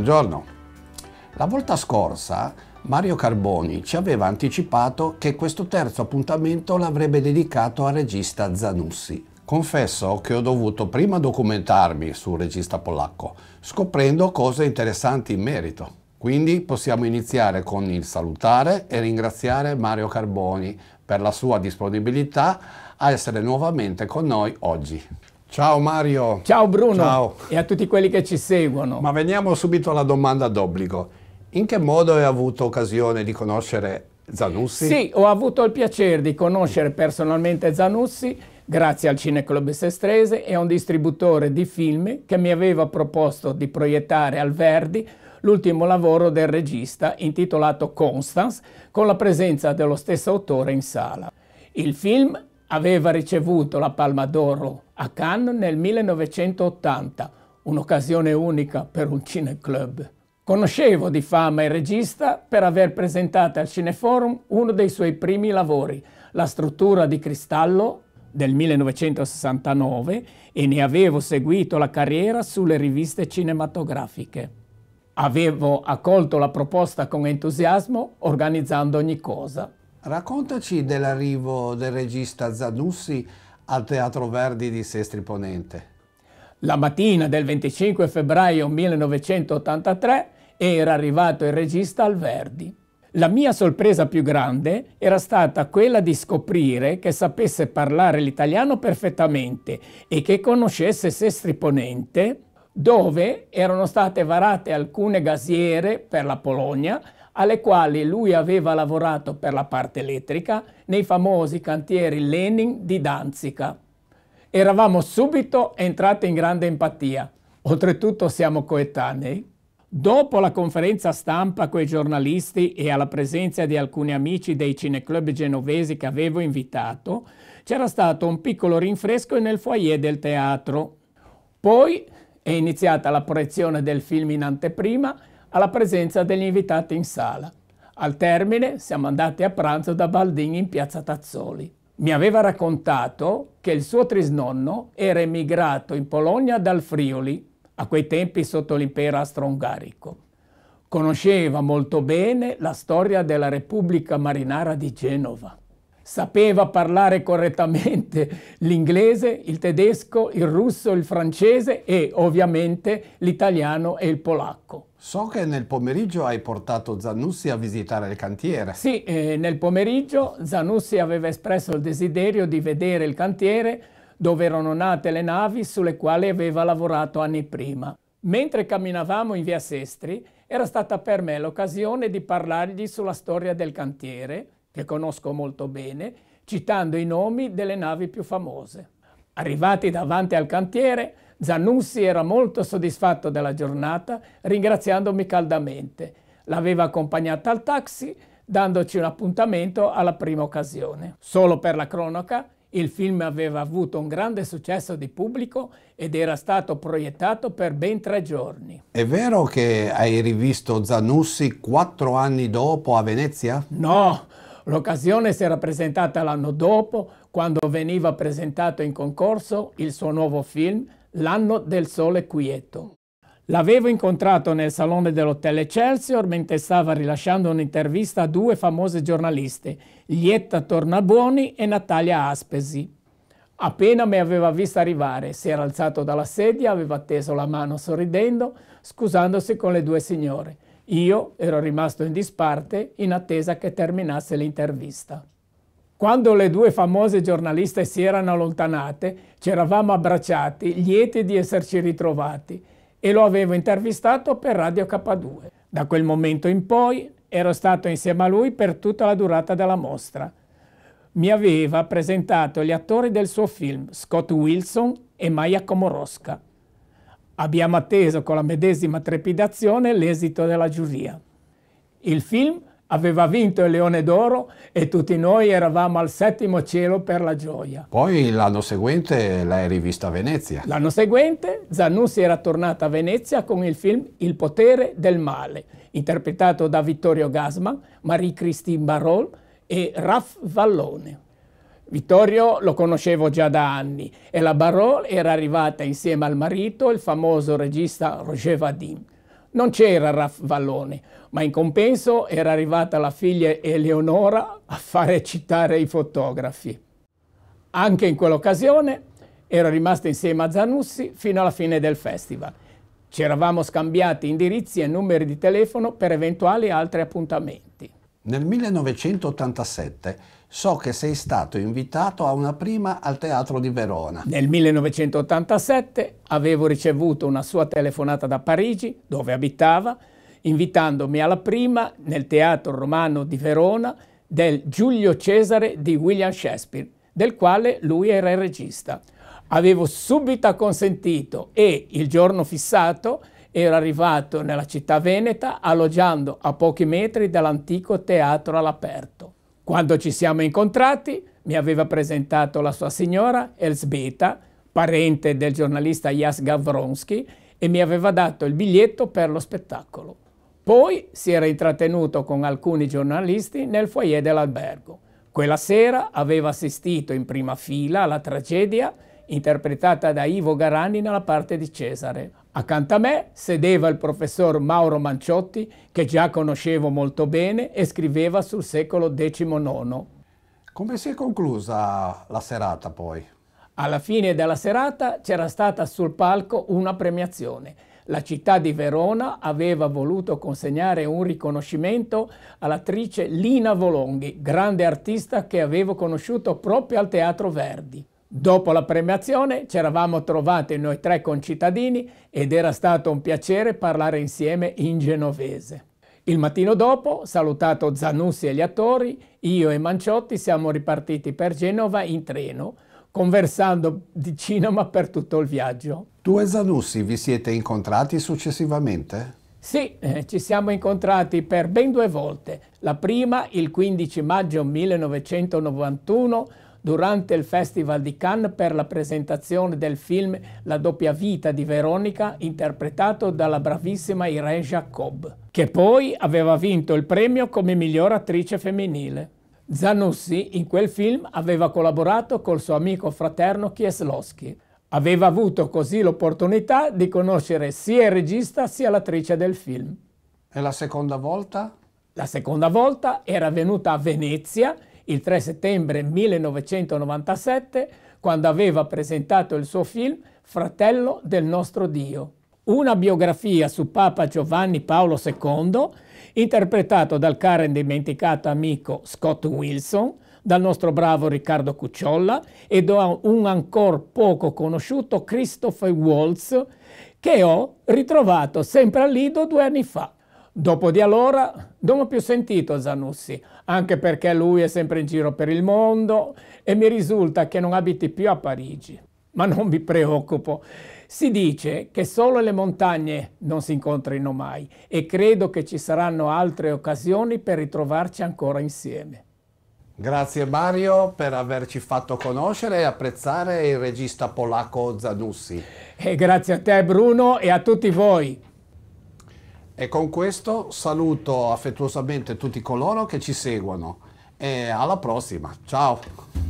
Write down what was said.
Buongiorno. La volta scorsa Mario Carboni ci aveva anticipato che questo terzo appuntamento l'avrebbe dedicato al regista Zanussi. Confesso che ho dovuto prima documentarmi sul regista polacco, scoprendo cose interessanti in merito. Quindi possiamo iniziare con il salutare e ringraziare Mario Carboni per la sua disponibilità a essere nuovamente con noi oggi. Ciao Mario. Ciao Bruno. Ciao. E a tutti quelli che ci seguono. Ma veniamo subito alla domanda d'obbligo. In che modo hai avuto occasione di conoscere Zanussi? Sì, ho avuto il piacere di conoscere personalmente Zanussi grazie al Cineclub Sestrese e a un distributore di film che mi aveva proposto di proiettare al Verdi l'ultimo lavoro del regista intitolato Constance con la presenza dello stesso autore in sala. Il film aveva ricevuto la Palma d'Oro a Cannes nel 1980, un'occasione unica per un cineclub. Conoscevo di fama il regista per aver presentato al Cineforum uno dei suoi primi lavori, La struttura di cristallo del 1969 e ne avevo seguito la carriera sulle riviste cinematografiche. Avevo accolto la proposta con entusiasmo organizzando ogni cosa. Raccontaci dell'arrivo del regista Zanussi al Teatro Verdi di Sestri Ponente. La mattina del 25 febbraio 1983 era arrivato il regista al Verdi. La mia sorpresa più grande era stata quella di scoprire che sapesse parlare l'italiano perfettamente e che conoscesse Sestri Ponente, dove erano state varate alcune gasiere per la Polonia alle quali lui aveva lavorato per la parte elettrica nei famosi cantieri Lenin di Danzica. Eravamo subito entrati in grande empatia, oltretutto siamo coetanei. Dopo la conferenza stampa con i giornalisti e alla presenza di alcuni amici dei cineclub genovesi che avevo invitato, c'era stato un piccolo rinfresco nel foyer del teatro. Poi è iniziata la proiezione del film in anteprima alla presenza degli invitati in sala. Al termine siamo andati a pranzo da Baldini in piazza Tazzoli. Mi aveva raccontato che il suo trisnonno era emigrato in Polonia dal Friuli, a quei tempi sotto l'impero austro-ungarico. Conosceva molto bene la storia della Repubblica Marinara di Genova sapeva parlare correttamente l'inglese, il tedesco, il russo, il francese e ovviamente l'italiano e il polacco. So che nel pomeriggio hai portato Zanussi a visitare il cantiere. Sì, eh, nel pomeriggio Zanussi aveva espresso il desiderio di vedere il cantiere dove erano nate le navi sulle quali aveva lavorato anni prima. Mentre camminavamo in via Sestri, era stata per me l'occasione di parlargli sulla storia del cantiere, che conosco molto bene, citando i nomi delle navi più famose. Arrivati davanti al cantiere, Zanussi era molto soddisfatto della giornata, ringraziandomi caldamente. L'aveva accompagnata al taxi, dandoci un appuntamento alla prima occasione. Solo per la cronaca, il film aveva avuto un grande successo di pubblico ed era stato proiettato per ben tre giorni. È vero che hai rivisto Zanussi quattro anni dopo a Venezia? No, L'occasione si era presentata l'anno dopo, quando veniva presentato in concorso il suo nuovo film L'anno del sole quieto. L'avevo incontrato nel salone dell'Hotel Excelsior mentre stava rilasciando un'intervista a due famose giornaliste, Lietta Tornabuoni e Natalia Aspesi. Appena mi aveva visto arrivare, si era alzato dalla sedia, aveva teso la mano sorridendo, scusandosi con le due signore. Io ero rimasto in disparte in attesa che terminasse l'intervista. Quando le due famose giornaliste si erano allontanate, ci eravamo abbracciati, lieti di esserci ritrovati, e lo avevo intervistato per Radio K2. Da quel momento in poi ero stato insieme a lui per tutta la durata della mostra. Mi aveva presentato gli attori del suo film, Scott Wilson e Maya Komorowska. Abbiamo atteso con la medesima trepidazione l'esito della giuria. Il film aveva vinto il Leone d'Oro e tutti noi eravamo al settimo cielo per la gioia. Poi l'anno seguente l'hai rivista a Venezia. L'anno seguente Zanussi era tornata a Venezia con il film Il potere del male, interpretato da Vittorio Gasman, Marie-Christine Barol e Raff Vallone. Vittorio lo conoscevo già da anni e la Barol era arrivata insieme al marito, il famoso regista Roger Vadim. Non c'era Raff Vallone, ma in compenso era arrivata la figlia Eleonora a fare citare i fotografi. Anche in quell'occasione ero rimasta insieme a Zanussi fino alla fine del festival. Ci eravamo scambiati indirizzi e numeri di telefono per eventuali altri appuntamenti. Nel 1987 so che sei stato invitato a una prima al Teatro di Verona. Nel 1987 avevo ricevuto una sua telefonata da Parigi, dove abitava, invitandomi alla prima nel Teatro Romano di Verona del Giulio Cesare di William Shakespeare, del quale lui era il regista. Avevo subito acconsentito e il giorno fissato era arrivato nella città veneta alloggiando a pochi metri dall'antico teatro all'aperto. Quando ci siamo incontrati mi aveva presentato la sua signora Elsbeta, parente del giornalista Jas Gavronsky, e mi aveva dato il biglietto per lo spettacolo. Poi si era intrattenuto con alcuni giornalisti nel foyer dell'albergo. Quella sera aveva assistito in prima fila alla tragedia interpretata da Ivo Garani nella parte di Cesare. Accanto a me sedeva il professor Mauro Manciotti, che già conoscevo molto bene e scriveva sul secolo XIX. Come si è conclusa la serata poi? Alla fine della serata c'era stata sul palco una premiazione. La città di Verona aveva voluto consegnare un riconoscimento all'attrice Lina Volonghi, grande artista che avevo conosciuto proprio al Teatro Verdi. Dopo la premiazione ci eravamo trovati noi tre concittadini ed era stato un piacere parlare insieme in genovese. Il mattino dopo, salutato Zanussi e gli attori, io e Manciotti siamo ripartiti per Genova in treno, conversando di cinema per tutto il viaggio. Tu e Zanussi vi siete incontrati successivamente? Sì, eh, ci siamo incontrati per ben due volte. La prima il 15 maggio 1991 durante il Festival di Cannes per la presentazione del film La doppia vita di Veronica, interpretato dalla bravissima Irene Jacob, che poi aveva vinto il premio come miglior attrice femminile. Zanussi in quel film aveva collaborato col suo amico fraterno Kieslowski. Aveva avuto così l'opportunità di conoscere sia il regista sia l'attrice del film. E la seconda volta? La seconda volta era venuta a Venezia il 3 settembre 1997 quando aveva presentato il suo film Fratello del nostro Dio, una biografia su Papa Giovanni Paolo II, interpretato dal caro e dimenticato amico Scott Wilson, dal nostro bravo Riccardo Cucciolla e da un ancora poco conosciuto Christopher Waltz che ho ritrovato sempre a Lido due anni fa. Dopo di allora non ho più sentito Zanussi, anche perché lui è sempre in giro per il mondo e mi risulta che non abiti più a Parigi. Ma non mi preoccupo, si dice che solo le montagne non si incontrino mai e credo che ci saranno altre occasioni per ritrovarci ancora insieme. Grazie Mario per averci fatto conoscere e apprezzare il regista polacco Zanussi. E grazie a te Bruno e a tutti voi. E con questo saluto affettuosamente tutti coloro che ci seguono e alla prossima. Ciao!